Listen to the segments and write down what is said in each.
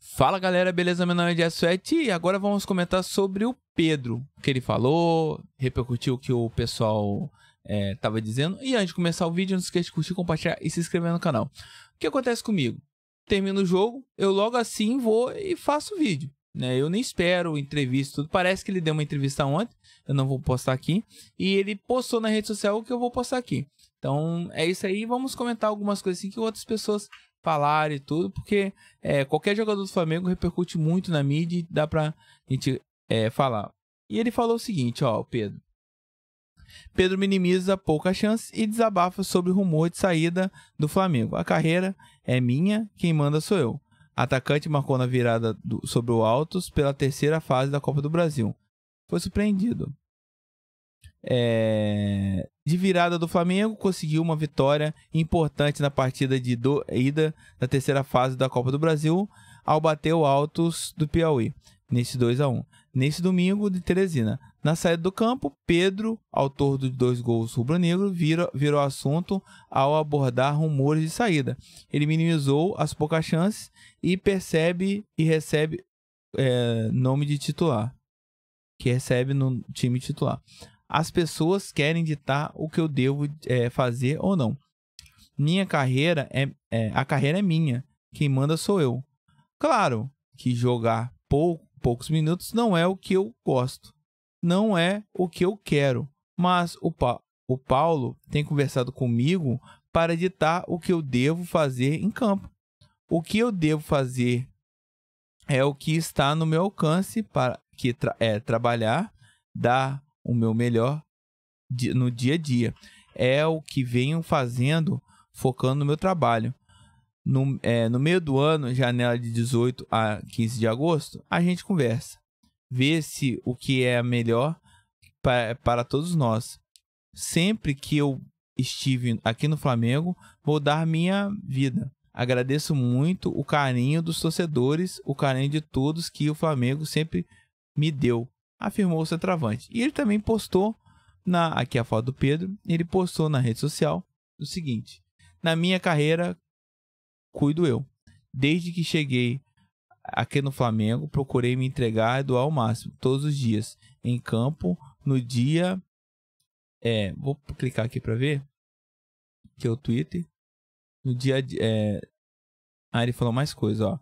Fala galera, beleza? Meu nome é Jess e agora vamos comentar sobre o Pedro, o que ele falou, repercutiu o que o pessoal é, tava dizendo. E antes de começar o vídeo, não esqueça de curtir, compartilhar e se inscrever no canal. O que acontece comigo? Termino o jogo, eu logo assim vou e faço o vídeo. Né? Eu nem espero entrevista, tudo. Parece que ele deu uma entrevista ontem, eu não vou postar aqui. E ele postou na rede social o que eu vou postar aqui. Então é isso aí. Vamos comentar algumas coisas assim que outras pessoas falaram e tudo, porque é, qualquer jogador do Flamengo repercute muito na mídia e dá pra gente é, falar. E ele falou o seguinte, ó, Pedro. Pedro minimiza pouca chance e desabafa sobre o rumor de saída do Flamengo. A carreira é minha, quem manda sou eu. Atacante marcou na virada do, sobre o Altos pela terceira fase da Copa do Brasil. Foi surpreendido. É... De virada do Flamengo, conseguiu uma vitória importante na partida de do... ida da terceira fase da Copa do Brasil ao bater o Altos do Piauí, nesse 2 a 1 nesse domingo de Teresina. Na saída do campo, Pedro, autor dos dois gols rubro-negro, virou assunto ao abordar rumores de saída. Ele minimizou as poucas chances e percebe e recebe é, nome de titular, que recebe no time titular. As pessoas querem ditar o que eu devo é, fazer ou não. Minha carreira é, é a carreira é minha, quem manda sou eu. Claro que jogar pouco poucos minutos não é o que eu gosto, não é o que eu quero, mas o, pa o Paulo tem conversado comigo para ditar o que eu devo fazer em campo. O que eu devo fazer é o que está no meu alcance para que tra é trabalhar, dar o meu melhor no dia a dia. É o que venho fazendo focando no meu trabalho no, é, no meio do ano, janela de 18 a 15 de agosto, a gente conversa. Vê se o que é melhor para, para todos nós. Sempre que eu estive aqui no Flamengo, vou dar minha vida. Agradeço muito o carinho dos torcedores, o carinho de todos que o Flamengo sempre me deu, afirmou o centroavante. E ele também postou na aqui a foto do Pedro, ele postou na rede social o seguinte: Na minha carreira cuido eu. Desde que cheguei aqui no Flamengo, procurei me entregar e doar ao máximo, todos os dias, em campo, no dia. É, vou clicar aqui para ver, que é o Twitter. No dia. É, ah, ele falou mais coisa, ó.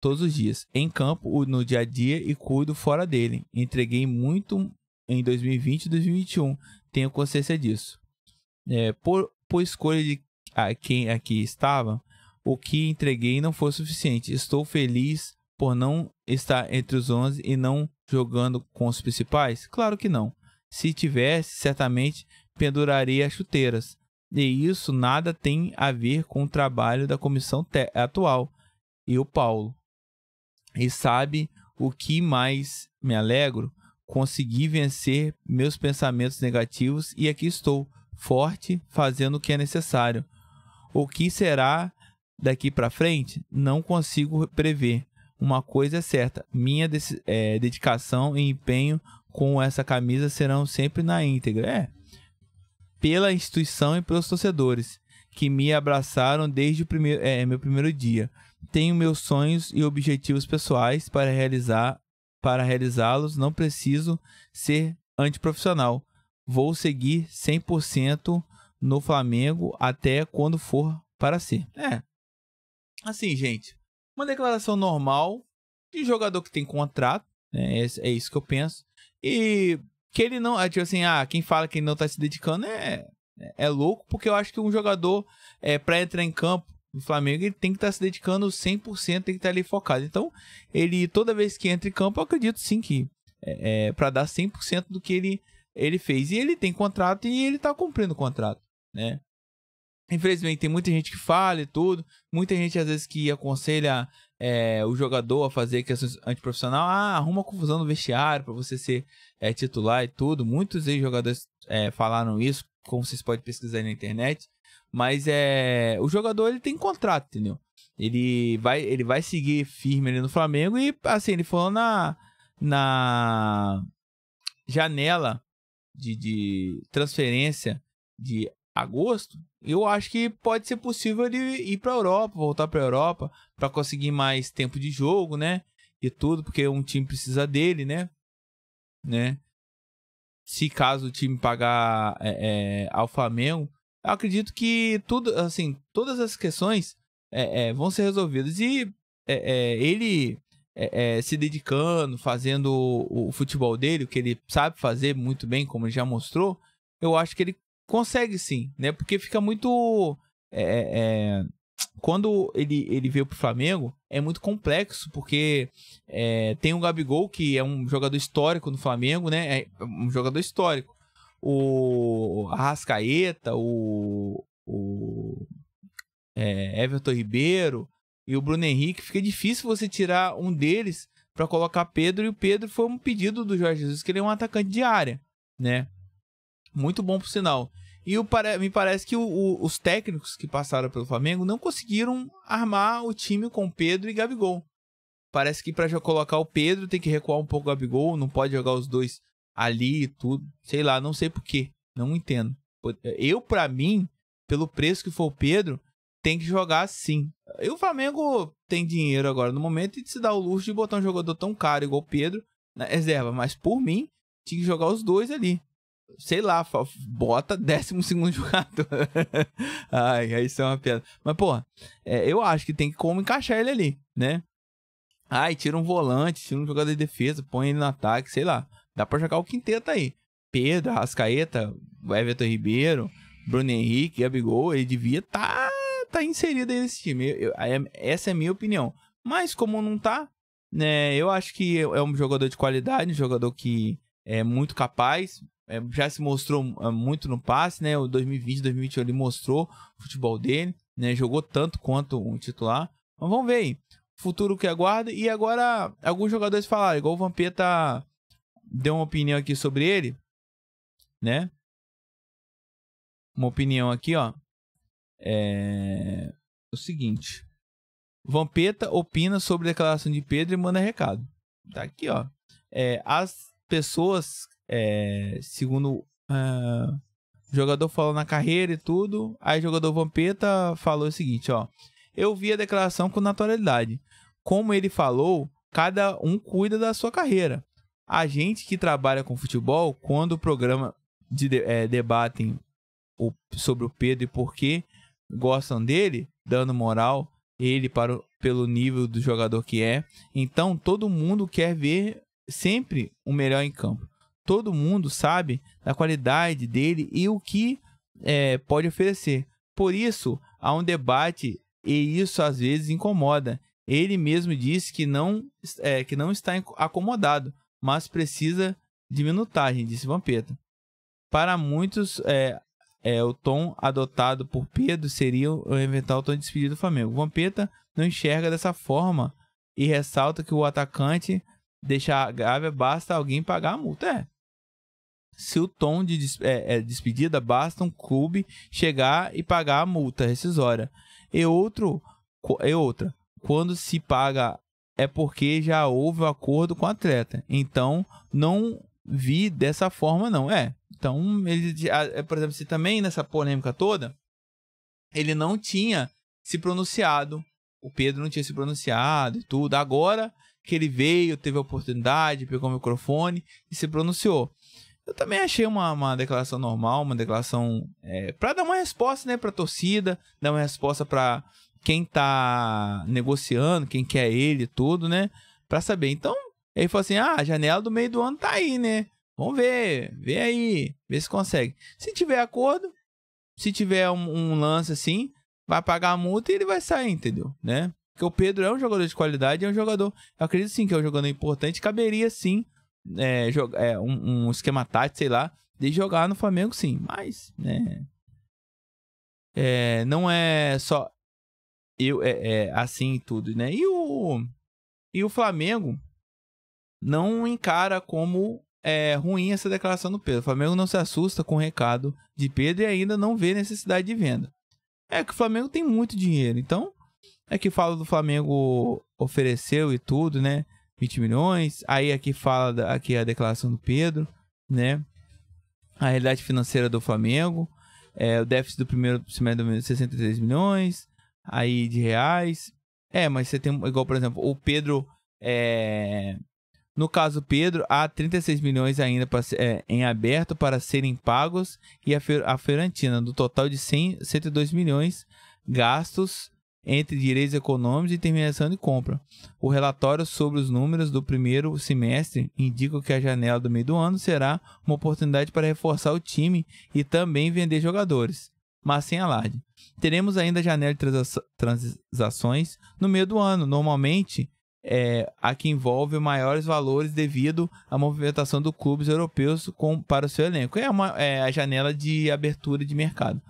Todos os dias, em campo, no dia a dia e cuido fora dele. Entreguei muito em 2020 e 2021. Tenho consciência disso. É, por, por escolha de a quem aqui estava, o que entreguei não foi suficiente. Estou feliz por não estar entre os onze e não jogando com os principais? Claro que não. Se tivesse, certamente penduraria as chuteiras. E isso nada tem a ver com o trabalho da comissão atual e o Paulo. E sabe o que mais me alegro? Consegui vencer meus pensamentos negativos e aqui estou, forte, fazendo o que é necessário o que será daqui para frente, não consigo prever. Uma coisa é certa: minha é, dedicação e empenho com essa camisa serão sempre na íntegra. É, pela instituição e pelos torcedores que me abraçaram desde o primeiro, é, meu primeiro dia. Tenho meus sonhos e objetivos pessoais para realizar, para realizá-los. Não preciso ser antiprofissional. Vou seguir 100% no Flamengo até quando for para si. É. Assim, gente, uma declaração normal de jogador que tem contrato, né? É, é isso que eu penso. E que ele não, é, tipo assim, ah, quem fala que ele não tá se dedicando é é louco, porque eu acho que um jogador é para entrar em campo no Flamengo, ele tem que estar tá se dedicando 100%, tem que estar tá ali focado. Então, ele toda vez que entra em campo, eu acredito sim que é, é para dar 100% do que ele ele fez. E ele tem contrato e ele tá cumprindo o contrato né? Infelizmente, tem muita gente que fala e tudo, muita gente às vezes que aconselha é, o jogador a fazer questões antiprofissional, ah, arruma confusão no vestiário para você ser é, titular e tudo. Muitos jogadores é, falaram isso, como vocês podem pesquisar na internet. Mas é o jogador ele tem contrato, entendeu? Ele vai, ele vai seguir firme ali no Flamengo e assim, ele falou na, na janela de, de transferência de agosto, eu acho que pode ser possível ele ir para a Europa, voltar para a Europa, para conseguir mais tempo de jogo, né? E tudo, porque um time precisa dele, né? né? Se caso o time pagar é, é, ao Flamengo, eu acredito que tudo, assim, todas as questões é, é vão ser resolvidas. E é, é, ele se dedicando, fazendo o, o futebol dele, o que ele sabe fazer muito bem, como ele já mostrou, eu acho que ele Consegue sim, né? Porque fica muito. É, é, é, quando ele, ele veio pro Flamengo, é muito complexo, porque é, tem o Gabigol, que é um jogador histórico no Flamengo, né? É um jogador histórico. O Arrascaeta, o, o é, Everton Ribeiro e o Bruno Henrique, fica difícil você tirar um deles para colocar Pedro, e o Pedro foi um pedido do Jorge Jesus, que ele é um atacante de área, né? Muito bom, por sinal. E o, me parece que o, o, os técnicos que passaram pelo Flamengo não conseguiram armar o time com Pedro e Gabigol. Parece que para colocar o Pedro tem que recuar um pouco o Gabigol, não pode jogar os dois ali e tudo. Sei lá, não sei porquê. Não entendo. Eu, para mim, pelo preço que for o Pedro, tem que jogar sim. E o Flamengo tem dinheiro agora no momento e de se dar o luxo de botar um jogador tão caro igual o Pedro na reserva. Mas por mim, tinha que jogar os dois ali sei lá, bota décimo segundo jogador. Ai, aí isso é uma piada Mas, pô, é, eu acho que tem como encaixar ele ali, né? Ai, tira um volante, tira um jogador de defesa, põe ele no ataque, sei lá. Dá pra jogar o quinteto aí. Pedro, Rascaeta, Everton Ribeiro, Bruno Henrique, Gabigol, ele devia tá, tá inserido aí nesse time. Eu, eu, é, essa é a minha opinião. Mas como não tá, né, eu acho que é um jogador de qualidade, um jogador que é muito capaz, é, já se mostrou ah, muito no passe, né? O 2020, 2021 ele mostrou o futebol dele, né? Jogou tanto quanto um titular. Mas vamos ver aí. Futuro que aguarda. E agora, alguns jogadores falaram, igual o Vampeta deu uma opinião aqui sobre ele, né? Uma opinião aqui, ó. É o seguinte. Vampeta opina sobre a declaração de Pedro e manda recado. Tá aqui, ó. É, as pessoas é, segundo é, ah, o jogador falou na carreira e tudo, aí jogador Vampeta falou o seguinte, ó. Eu vi a declaração com naturalidade. Como ele falou, cada um cuida da sua carreira. A gente que trabalha com futebol, quando o programa de, de é, debatem o, sobre o Pedro e por que gostam dele, dando moral ele para o, pelo nível do jogador que é. Então todo mundo quer ver sempre o melhor em campo todo mundo sabe da qualidade dele e o que é, pode oferecer. Por isso, há um debate e isso às vezes incomoda. Ele mesmo disse que não, é, que não está acomodado, mas precisa de minutagem, disse Vampeta. Para muitos, é, é, o tom adotado por Pedro seria o eventual tom de despedida do Flamengo. Vampeta não enxerga dessa forma e ressalta que o atacante deixar a Gávea basta alguém pagar a multa. É, se o tom de des é, é despedida basta um clube chegar e pagar a multa rescisória. E outro é outra, quando se paga é porque já houve o um acordo com o atleta. Então, não vi dessa forma não. É. Então, ele é, por exemplo, se também nessa polêmica toda, ele não tinha se pronunciado. O Pedro não tinha se pronunciado e tudo. Agora que ele veio, teve a oportunidade, pegou o microfone e se pronunciou. Eu também achei uma, uma declaração normal, uma declaração é, para dar uma resposta, né, para torcida, dar uma resposta para quem tá negociando, quem quer ele, tudo, né, para saber. Então, ele falou assim: "Ah, a janela do meio do ano tá aí, né? Vamos ver, vê aí, vê se consegue. Se tiver acordo, se tiver um, um lance assim, vai pagar a multa e ele vai sair, entendeu? Né? Porque o Pedro é um jogador de qualidade, é um jogador. Eu acredito sim que é um jogador importante. Caberia sim é, é, um, um, esquema tático, sei lá, de jogar no Flamengo, sim. Mas, né? É, não é só eu é, é assim tudo, né? E o e o Flamengo não encara como é, ruim essa declaração do Pedro. O Flamengo não se assusta com o recado de Pedro e ainda não vê necessidade de venda. É que o Flamengo tem muito dinheiro, então é que fala do Flamengo ofereceu e tudo, né? 20 milhões. Aí aqui fala aqui a declaração do Pedro, né? A realidade financeira do Flamengo, é, o déficit do primeiro semestre de 63 milhões, aí de reais. É, mas você tem igual, por exemplo, o Pedro é, no caso Pedro, há 36 milhões ainda pra, é, em aberto para serem pagos e a, Fer, a Fiorentina, do total de 100, 102 milhões gastos entre direitos econômicos e terminação de compra. O relatório sobre os números do primeiro semestre indica que a janela do meio do ano será uma oportunidade para reforçar o time e também vender jogadores, mas sem alarde. Teremos ainda a janela de transações no meio do ano, normalmente é, a que envolve maiores valores devido à movimentação dos clubes europeus com, para o seu elenco. É, uma, é a janela de abertura de mercado.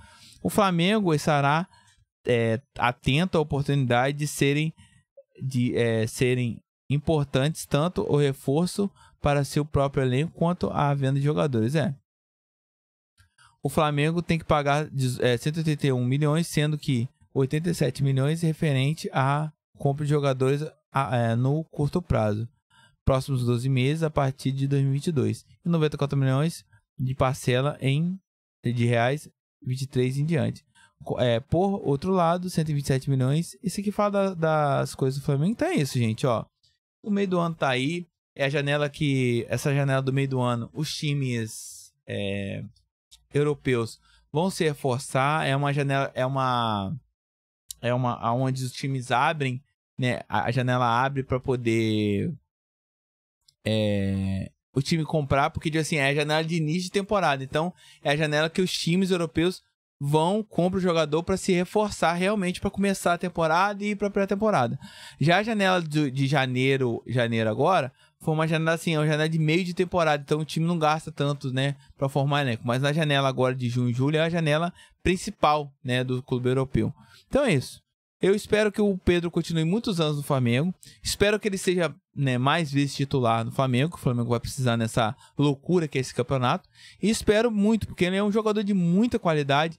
O Flamengo estará é, atento à oportunidade de serem, de, é, serem importantes tanto o reforço para seu próprio elenco quanto a venda de jogadores. É. O Flamengo tem que pagar 181 é, milhões, sendo que 87 milhões referente à compra de jogadores a, é, no curto prazo, próximos 12 meses a partir de 2022, e 94 milhões de parcela em de reais 23 em diante. É, por outro lado, 127 milhões. Esse aqui fala da, das coisas do Flamengo. Então é isso, gente, ó. O meio do ano tá aí. É a janela que. Essa janela do meio do ano, os times é, europeus vão se reforçar. É uma janela. É uma. É uma. Onde os times abrem, né? A janela abre para poder. É, o time comprar, porque tipo assim, é a janela de início de temporada. Então, é a janela que os times europeus vão, compram o jogador para se reforçar realmente para começar a temporada e ir para pré-temporada. Já a janela de, de, janeiro, janeiro agora, foi uma janela assim, é uma janela de meio de temporada, então o time não gasta tanto, né, para formar elenco, mas na janela agora de junho e julho é a janela principal, né, do clube europeu. Então é isso. Eu espero que o Pedro continue muitos anos no Flamengo. Espero que ele seja né, mais vezes titular no Flamengo. O Flamengo vai precisar nessa loucura que é esse campeonato. E espero muito, porque ele é um jogador de muita qualidade,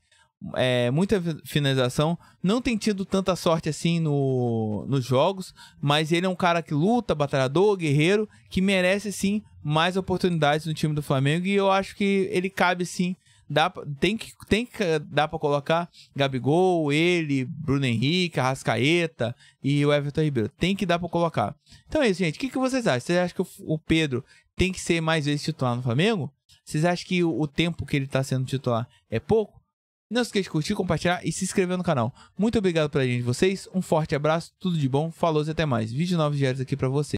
é, muita finalização. Não tem tido tanta sorte assim no, nos jogos, mas ele é um cara que luta, batalhador, guerreiro, que merece sim mais oportunidades no time do Flamengo. E eu acho que ele cabe sim dá, tem, que, tem que dá pra colocar Gabigol, ele, Bruno Henrique, Arrascaeta e o Everton Ribeiro. Tem que dar pra colocar. Então é isso, gente. O que, que vocês acham? Vocês acham que o, o Pedro tem que ser mais vezes titular no Flamengo? Vocês acham que o, o tempo que ele tá sendo titular é pouco? Não se esqueça de curtir, compartilhar e se inscrever no canal. Muito obrigado pela gente de vocês, um forte abraço, tudo de bom, falou e até mais. Vídeo novos diários aqui para você.